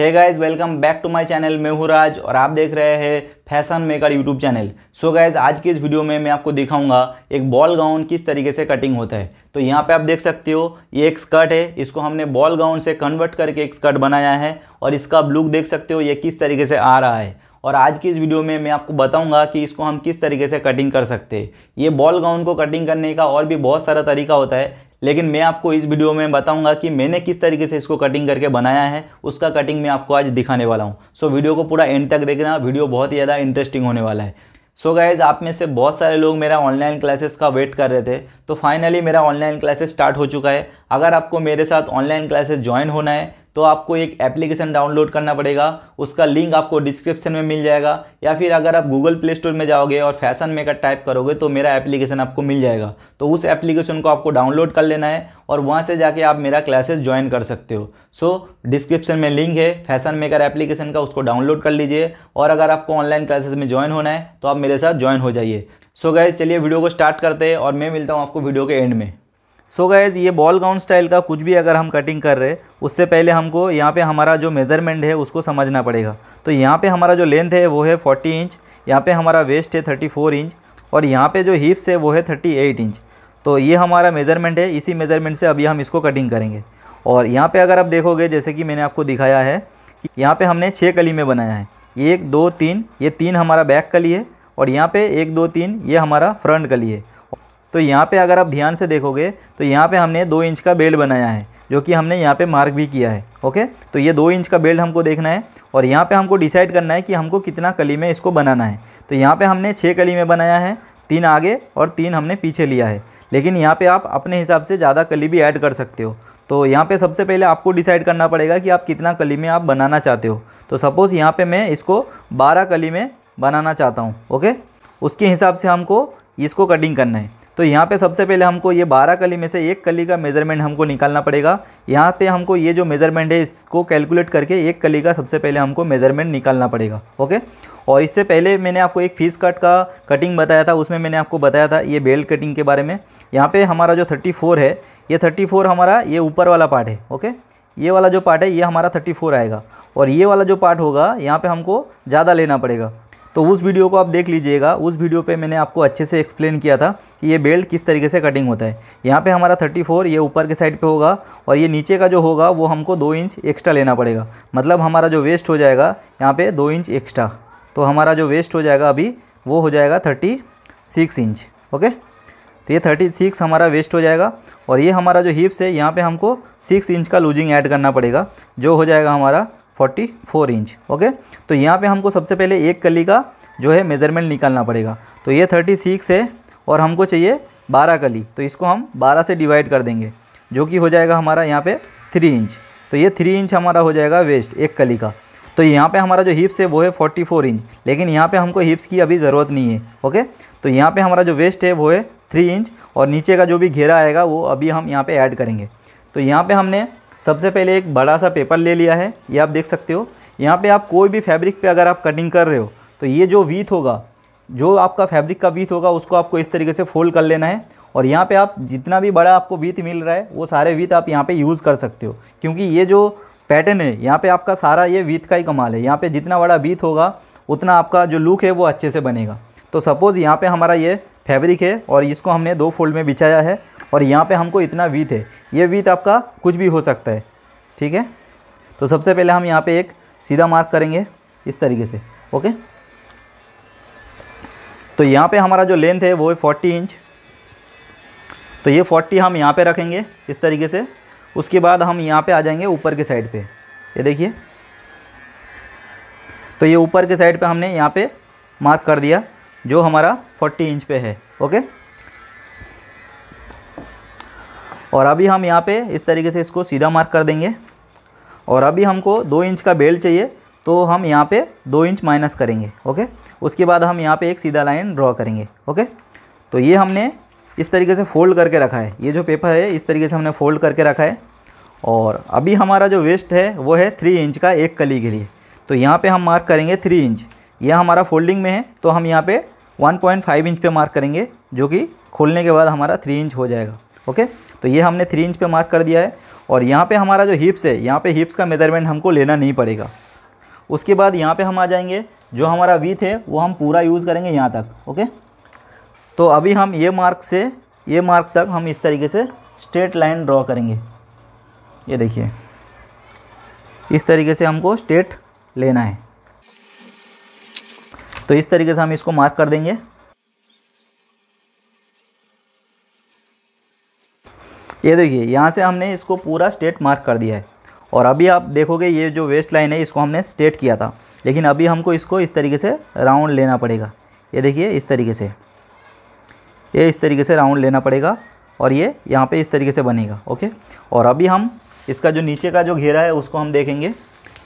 है guys welcome back to my channel मैं हूँ राज और आप देख रहे हैं fashion maker YouTube channel so guys आज की इस वीडियो में मैं आपको दिखाऊंगा एक बॉल गाउन किस तरीके से कटिंग होता है तो यहाँ पे आप देख सकते हो ये एक स्कर्ट है इसको हमने बॉल गाउन से कन्वर्ट करके एक स्कर्ट बनाया है और इसका लुक देख सकते हो ये किस तरीके से आ रहा है और आज की इस वीडियो में मैं आपको बताऊंगा कि इसको हम किस तरीके से कटिंग कर सकते हैं ये बॉल गाउन को कटिंग करने का और भी बहुत सारा तरीका होता है लेकिन मैं आपको इस वीडियो में बताऊंगा कि मैंने किस तरीके से इसको कटिंग करके बनाया है उसका कटिंग मैं आपको आज दिखाने वाला हूँ सो so, वीडियो को पूरा एंड तक देखना वीडियो बहुत ही ज़्यादा इंटरेस्टिंग होने वाला है सो so गाइज आप में से बहुत सारे लोग मेरा ऑनलाइन क्लासेस का वेट कर रहे थे तो फाइनली मेरा ऑनलाइन क्लासेस स्टार्ट हो चुका है अगर आपको मेरे साथ ऑनलाइन क्लासेस ज्वाइन होना है तो आपको एक एप्लीकेशन डाउनलोड करना पड़ेगा उसका लिंक आपको डिस्क्रिप्शन में मिल जाएगा या फिर अगर आप गूगल प्ले स्टोर में जाओगे और फैशन मेकर टाइप करोगे तो मेरा एप्लीकेशन आपको मिल जाएगा तो उस एप्लीकेशन को आपको डाउनलोड कर लेना है और वहाँ से जाके आप मेरा क्लासेस ज्वाइन कर सकते हो सो डिस्क्रिप्शन में लिंक है फैशन मेकर एप्लीकेशन का उसको डाउनलोड कर लीजिए और अगर आपको ऑनलाइन क्लासेस में ज्वाइन होना है तो आप मेरे साथ ज्वाइन हो जाइए सो गैस गाइज चलिए वीडियो को स्टार्ट करते हैं और मैं मिलता हूँ आपको वीडियो के एंड में सो so गैज़ ये बॉल गाउन स्टाइल का कुछ भी अगर हम कटिंग कर रहे उससे पहले हमको यहाँ पे हमारा जो मेज़रमेंट है उसको समझना पड़ेगा तो यहाँ पे हमारा जो लेंथ है वो है 40 इंच यहाँ पे हमारा वेस्ट है 34 इंच और यहाँ पे जो हिप्स है वो है 38 इंच तो ये हमारा मेज़रमेंट है इसी मेज़रमेंट से अभी हम इसको कटिंग करेंगे और यहाँ पर अगर आप देखोगे जैसे कि मैंने आपको दिखाया है कि यहाँ पर हमने छः कली में बनाया है एक दो तीन ये तीन हमारा बैक कली है और यहाँ पर एक दो तीन ये हमारा फ्रंट कली है तो यहाँ पे अगर आप ध्यान से देखोगे तो यहाँ पे हमने दो इंच का बेल्ट बनाया है जो कि हमने यहाँ पे मार्क भी किया है ओके तो ये दो इंच का बेल्ट हमको देखना है और यहाँ पे हमको डिसाइड करना है कि हमको कितना कली में इसको बनाना है तो यहाँ पे हमने छः कली में बनाया है तीन आगे और तीन हमने पीछे लिया है लेकिन यहाँ पर आप अपने हिसाब से ज़्यादा कली भी ऐड कर सकते हो तो यहाँ पर सबसे पहले आपको डिसाइड करना पड़ेगा कि आप कितना कली में आप बनाना चाहते हो तो सपोज़ यहाँ पर मैं इसको बारह कली में बनाना चाहता हूँ ओके उसके हिसाब से हमको इसको कटिंग करना है तो यहाँ पे सबसे पहले हमको ये बारह कली में से एक कली का मेज़रमेंट हमको निकालना पड़ेगा यहाँ पे हमको ये जो मेज़रमेंट है इसको कैलकुलेट करके एक कली का सबसे पहले हमको मेज़रमेंट निकालना पड़ेगा ओके और इससे पहले मैंने आपको एक फीस कट का कटिंग बताया था उसमें मैंने आपको बताया था ये बेल्ट कटिंग के बारे में यहाँ पर हमारा जो थर्टी है ये थर्टी हमारा ये ऊपर वाला पार्ट है ओके ये वाला जो पार्ट है ये हमारा थर्टी फोर आएगा और ये वाला जो पार्ट होगा यहाँ पर हमको ज़्यादा लेना पड़ेगा तो उस वीडियो को आप देख लीजिएगा उस वीडियो पे मैंने आपको अच्छे से एक्सप्लेन किया था कि ये बेल्ट किस तरीके से कटिंग होता है यहाँ पे हमारा 34 ये ऊपर के साइड पे होगा और ये नीचे का जो होगा वो हमको दो इंच एक्स्ट्रा लेना पड़ेगा मतलब हमारा जो वेस्ट हो जाएगा यहाँ पर दो इंच एक्स्ट्रा तो हमारा जो वेस्ट हो जाएगा अभी वो हो जाएगा थर्टी सिक्स इंच ओके तो ये थर्टी सिक्स हमारा वेस्ट हो जाएगा और ये हमारा जो हिप्स है यहाँ पर हमको सिक्स इंच का लूजिंग ऐड करना पड़ेगा जो हो जाएगा हमारा फोर्टी फोर इंच ओके तो यहाँ पे हमको सबसे पहले एक कली का जो है मेज़रमेंट निकालना पड़ेगा तो ये थर्टी सिक्स है और हमको चाहिए बारह कली तो इसको हम बारह से डिवाइड कर देंगे जो कि हो जाएगा हमारा यहाँ पे थ्री इंच तो ये थ्री इंच हमारा हो जाएगा वेस्ट एक कली का तो यहाँ पे हमारा जो हिप्स है वो है फोर्टी फोर इंच लेकिन यहाँ पे हमको हिप्स की अभी ज़रूरत नहीं है ओके तो यहाँ पे हमारा जो वेस्ट है वो है थ्री इंच और नीचे का जो भी घेरा आएगा वो अभी हम यहाँ पे ऐड करेंगे तो यहाँ पे हमने सबसे पहले एक बड़ा सा पेपर ले लिया है ये आप देख सकते हो यहाँ पे आप कोई भी फैब्रिक पे अगर आप कटिंग कर रहे हो तो ये जो वीथ होगा जो आपका फैब्रिक का वीथ होगा उसको आपको इस तरीके से फोल्ड कर लेना है और यहाँ पे आप जितना भी बड़ा आपको वीथ मिल रहा है वो सारे वीथ आप यहाँ पे यूज़ कर सकते हो क्योंकि ये जो पैटर्न है यहाँ पे आपका सारा ये वीथ का ही कमाल है यहाँ पे जितना बड़ा वीथ होगा उतना आपका जो लुक है वो अच्छे से बनेगा तो सपोज़ यहाँ पे हमारा ये फैब्रिक है और इसको हमने दो फोल्ड में बिछाया है और यहाँ पे हमको इतना वीथ है ये वीथ आपका कुछ भी हो सकता है ठीक है तो सबसे पहले हम यहाँ पे एक सीधा मार्क करेंगे इस तरीके से ओके तो यहाँ पे हमारा जो लेंथ है वो है फोर्टी इंच तो ये फोर्टी हम यहाँ पे रखेंगे इस तरीके से उसके बाद हम यहाँ पर आ जाएंगे ऊपर के साइड पर ये देखिए तो ये ऊपर के साइड पे हमने यहाँ पे मार्क कर दिया जो हमारा 40 इंच पे है ओके और अभी हम यहाँ पे इस तरीके से इसको सीधा मार्क कर देंगे और अभी हमको दो इंच का बेल्ट चाहिए तो हम यहाँ पे दो इंच माइनस करेंगे ओके उसके बाद हम यहाँ पे एक सीधा लाइन ड्रॉ करेंगे ओके तो ये हमने इस तरीके से फोल्ड करके रखा है ये जो पेपर है इस तरीके से हमने फोल्ड करके रखा है और अभी हमारा जो वेस्ट है वो है थ्री इंच का एक कली के लिए तो यहाँ पर हम मार्क करेंगे थ्री इंच यह हमारा फोल्डिंग में है तो हम यहाँ पर वन इंच पर मार्क करेंगे जो कि खोलने के बाद हमारा थ्री इंच हो जाएगा ओके तो ये हमने थ्री इंच पे मार्क कर दिया है और यहाँ पे हमारा जो हिप्स है यहाँ पे हिप्स का मेजरमेंट हमको लेना नहीं पड़ेगा उसके बाद यहाँ पे हम आ जाएंगे जो हमारा वीथ है वो हम पूरा यूज़ करेंगे यहाँ तक ओके तो अभी हम ये मार्क से ये मार्क तक हम इस तरीके से स्ट्रेट लाइन ड्रॉ करेंगे ये देखिए इस तरीके से हमको स्ट्रेट लेना है तो इस तरीके से हम इसको मार्क कर देंगे ये देखिए यहाँ से हमने इसको पूरा स्टेट मार्क कर दिया है और अभी आप देखोगे ये जो वेस्ट लाइन है इसको हमने स्टेट किया था लेकिन अभी हमको इसको इस तरीके से राउंड लेना पड़ेगा ये देखिए इस तरीके से ये इस तरीके से राउंड लेना पड़ेगा और ये यहाँ पे इस तरीके से बनेगा ओके और अभी हम इसका जो नीचे का जो घेरा है उसको हम देखेंगे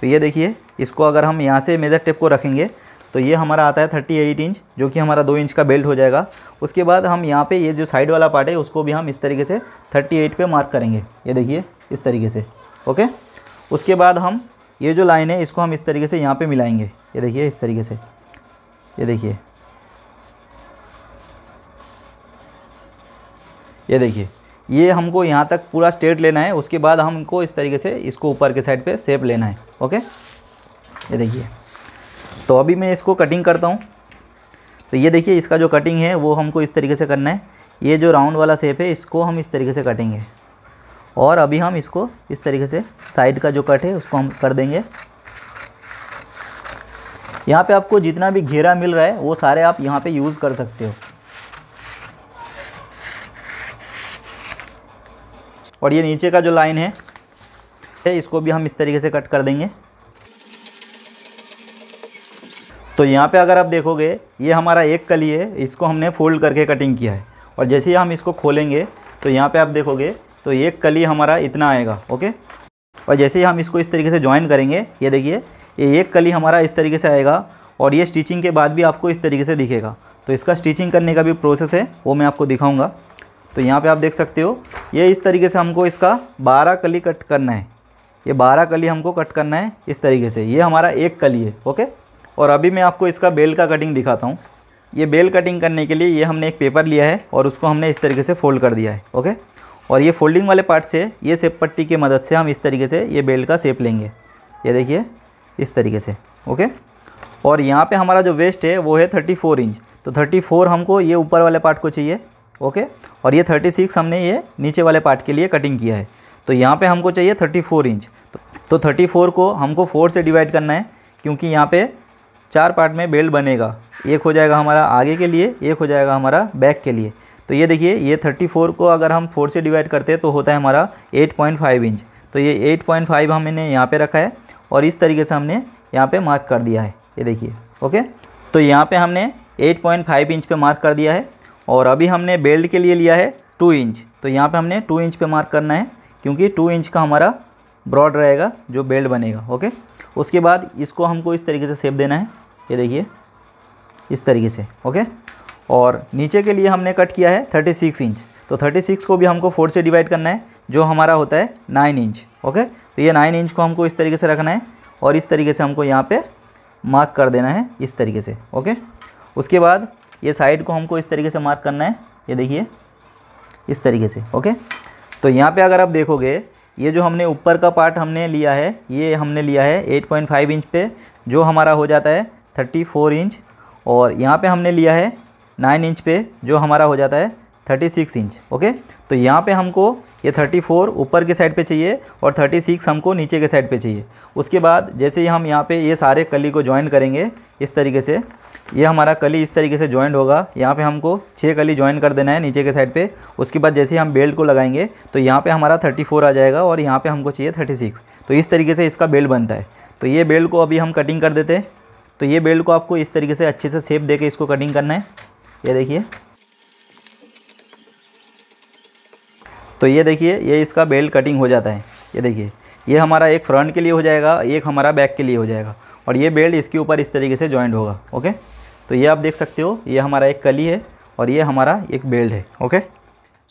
तो ये देखिए इसको अगर हम यहाँ से मेज़र टेप को रखेंगे तो ये हमारा आता है थर्टी एट इंच जो कि हमारा दो इंच का बेल्ट हो जाएगा उसके बाद हम यहाँ पे ये जो साइड वाला पार्ट है उसको भी हम इस तरीके से थर्टी एट पर मार्क करेंगे ये देखिए इस तरीके से ओके उसके बाद हम ये जो लाइन है इसको हम इस तरीके से यहाँ पर मिलाएँगे ये देखिए इस तरीके से ये देखिए ये देखिए ये हमको यहाँ तक पूरा स्ट्रेट लेना है उसके बाद हमको इस तरीके से इसको ऊपर के साइड पे सेप लेना है ओके ये देखिए तो अभी मैं इसको कटिंग करता हूँ तो ये देखिए इसका जो कटिंग है वो हमको इस तरीके से करना है ये जो राउंड वाला शेप है इसको हम इस तरीके से कटेंगे और अभी हम इसको इस तरीके से साइड का जो कट है उसको हम कर देंगे यहाँ पे आपको जितना भी घेरा मिल रहा है वो सारे आप यहाँ पे यूज़ कर सकते हो और ये नीचे का जो लाइन है इसको भी हम इस तरीके से कट कर देंगे तो यहाँ पे अगर आप देखोगे ये हमारा एक कली है इसको हमने फोल्ड करके कटिंग किया है और जैसे ही हम इसको खोलेंगे तो यहाँ पे आप देखोगे तो एक कली हमारा इतना आएगा ओके और जैसे ही हम इसको इस तरीके से ज्वाइन करेंगे ये देखिए ये एक कली हमारा इस तरीके से आएगा और ये स्टिचिंग के बाद भी आपको इस तरीके से दिखेगा तो इसका स्टिचिंग करने का भी प्रोसेस है वो मैं आपको दिखाऊँगा तो यहाँ पर आप देख सकते हो ये इस तरीके से हमको इसका बारह कली कट करना है ये बारह कली हमको कट करना है इस तरीके से ये हमारा एक कली है ओके और अभी मैं आपको इसका बेल का कटिंग दिखाता हूँ ये बेल कटिंग करने के लिए ये हमने एक पेपर लिया है और उसको हमने इस तरीके से फोल्ड कर दिया है ओके और ये फोल्डिंग वाले पार्ट से ये सेप पट्टी की मदद से हम इस तरीके से ये बेल का सेप लेंगे ये देखिए इस तरीके से ओके और यहाँ पे हमारा जो वेस्ट है वो है 34 इंच तो 34 हमको ये ऊपर वाले पार्ट को चाहिए ओके और ये 36 हमने ये नीचे वाले पार्ट के लिए कटिंग किया है तो यहाँ पे हमको चाहिए 34 इंच तो 34 को हमको 4 से डिवाइड करना है क्योंकि यहाँ पे चार पार्ट में बेल्ट बनेगा एक हो जाएगा हमारा आगे के लिए एक हो जाएगा हमारा बैक के लिए तो ये देखिए ये 34 को अगर हम 4 से डिवाइड करते हैं तो होता है हमारा 8.5 इंच तो ये 8.5 हमने यहाँ पे रखा है और इस तरीके से हमने यहाँ पे मार्क कर दिया है ये देखिए ओके तो यहाँ पे हमने 8.5 इंच पे मार्क कर दिया है और अभी हमने बेल्ट के लिए लिया है टू इंच तो यहाँ पर हमने टू इंच पर मार्क करना है क्योंकि टू इंच का हमारा ब्रॉड रहेगा जो बेल्ट बनेगा ओके उसके बाद इसको हमको इस तरीके से सेप देना है ये देखिए इस तरीके से ओके और नीचे के लिए हमने कट किया है 36 इंच तो 36 को भी हमको फोर से डिवाइड करना है जो हमारा होता है नाइन इंच ओके तो ये नाइन इंच को हमको इस तरीके से रखना है और इस तरीके से हमको यहाँ पे मार्क कर देना है इस तरीके से ओके उसके बाद ये साइड को हमको इस तरीके से मार्क करना है ये देखिए इस तरीके से ओके तो यहाँ पे अगर आप देखोगे ये जो हमने ऊपर का पार्ट हमने लिया है ये हमने लिया है 8.5 इंच पे जो हमारा हो जाता है थर्टी फोर इंच और यहाँ पे हमने लिया है नाइन इंच पे जो हमारा हो जाता है थर्टी सिक्स इंच ओके तो यहाँ पे हमको ये थर्टी फोर ऊपर के साइड पे चाहिए और थर्टी सिक्स हमको नीचे के साइड पे चाहिए उसके बाद जैसे ही हम यहाँ पे ये सारे कली को ज्वाइन करेंगे इस तरीके से ये हमारा कली इस तरीके से ज्वाइंट होगा यहाँ पे हमको छः कली ज्वाइन कर देना है नीचे के साइड पे उसके बाद जैसे ही हम बेल्ट को लगाएंगे तो यहाँ पे हमारा 34 आ जाएगा और यहाँ पे हमको चाहिए 36 तो इस तरीके से इसका बेल्ट बनता है तो ये बेल्ट को अभी हम कटिंग कर देते हैं तो ये बेल्ट को आपको इस तरीके से अच्छे से सेप दे के इसको कटिंग करना है ये देखिए तो ये देखिए ये इसका बेल्ट कटिंग हो जाता है ये देखिए ये हमारा एक फ्रंट के लिए हो जाएगा एक हमारा बैक के लिए हो जाएगा और ये बेल्ट इसके ऊपर इस तरीके से जॉइंट होगा ओके तो ये आप देख सकते हो ये हमारा एक कली है और ये हमारा एक बेल्ट है okay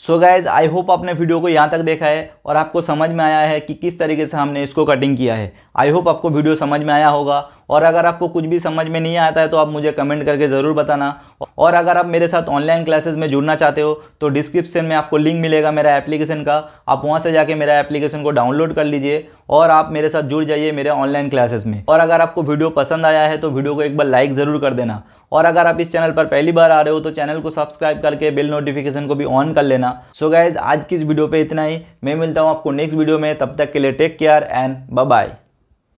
so guys I hope आपने वीडियो को यहाँ तक देखा है और आपको समझ में आया है कि किस तरीके से हमने इसको कटिंग किया है आई होप आपको वीडियो समझ में आया होगा और अगर आपको कुछ भी समझ में नहीं आता है तो आप मुझे कमेंट करके ज़रूर बताना और अगर आप मेरे साथ ऑनलाइन क्लासेस में जुड़ना चाहते हो तो डिस्क्रिप्शन में आपको लिंक मिलेगा मेरा एप्लीकेशन का आप वहाँ से जाके मेरा एप्लीकेशन को डाउनलोड कर लीजिए और आप मेरे साथ जुड़ जाइए मेरे ऑनलाइन क्लासेस में और अगर आपको वीडियो पसंद आया है तो वीडियो को एक बार लाइक ज़रूर कर देना और अगर आप इस चैनल पर पहली बार आ रहे हो तो चैनल को सब्सक्राइब करके बिल नोटिफिकेशन को भी ऑन कर लेना सो गाइज आज की इस वीडियो पर इतना ही मैं मिलता हूँ आपको नेक्स्ट वीडियो में तब तक के लिए टेक केयर एंड बाय